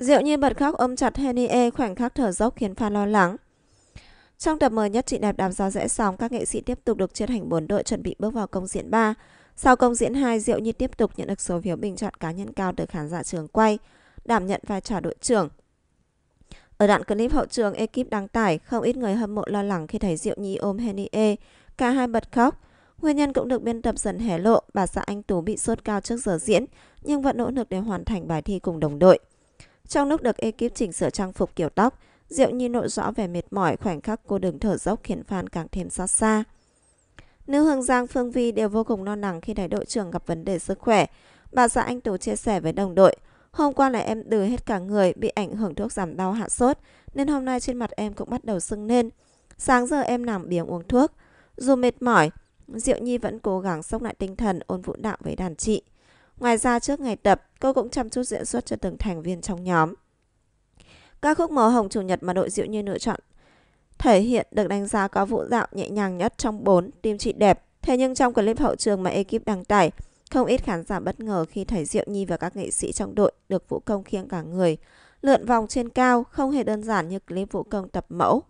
Diệu Nhi bật khóc ôm chặt Henie khoảnh khắc thở dốc khiến fan lo lắng. Trong tập mới nhất chị đẹp Đàm gió rẽ xong, các nghệ sĩ tiếp tục được chia thành 4 đội chuẩn bị bước vào công diễn 3. Sau công diễn 2, Diệu Nhi tiếp tục nhận được số phiếu bình chọn cá nhân cao từ khán giả trường quay, đảm nhận vai trò đội trưởng. Ở đoạn clip hậu trường, ekip đăng tải, không ít người hâm mộ lo lắng khi thấy Diệu Nhi ôm Henie, cả hai bật khóc. Nguyên nhân cũng được biên tập dần hé lộ, bà xã Anh Tú bị sốt cao trước giờ diễn, nhưng vẫn nỗ lực để hoàn thành bài thi cùng đồng đội. Trong lúc được ekip chỉnh sửa trang phục kiểu tóc, Diệu Nhi nội rõ vẻ mệt mỏi khoảnh khắc cô đứng thở dốc khiến fan càng thêm xót xa. Nữ Hương Giang Phương Vi đều vô cùng lo lắng khi thấy đội trưởng gặp vấn đề sức khỏe. Bà xã Anh Tú chia sẻ với đồng đội, hôm qua là em đừ hết cả người bị ảnh hưởng thuốc giảm đau hạ sốt, nên hôm nay trên mặt em cũng bắt đầu sưng lên. Sáng giờ em nằm biếng uống thuốc. Dù mệt mỏi, Diệu Nhi vẫn cố gắng sốc lại tinh thần ôn vũ đạo với đàn chị. Ngoài ra trước ngày tập, cô cũng chăm chút diễn xuất cho từng thành viên trong nhóm. Ca khúc Màu Hồng Chủ Nhật mà đội Diệu Nhiên lựa chọn thể hiện được đánh giá có vũ dạo nhẹ nhàng nhất trong 4 team chị đẹp. Thế nhưng trong clip hậu trường mà ekip đăng tải, không ít khán giả bất ngờ khi thấy Diệu Nhi và các nghệ sĩ trong đội được vũ công khiêng cả người, lượn vòng trên cao không hề đơn giản như clip vũ công tập mẫu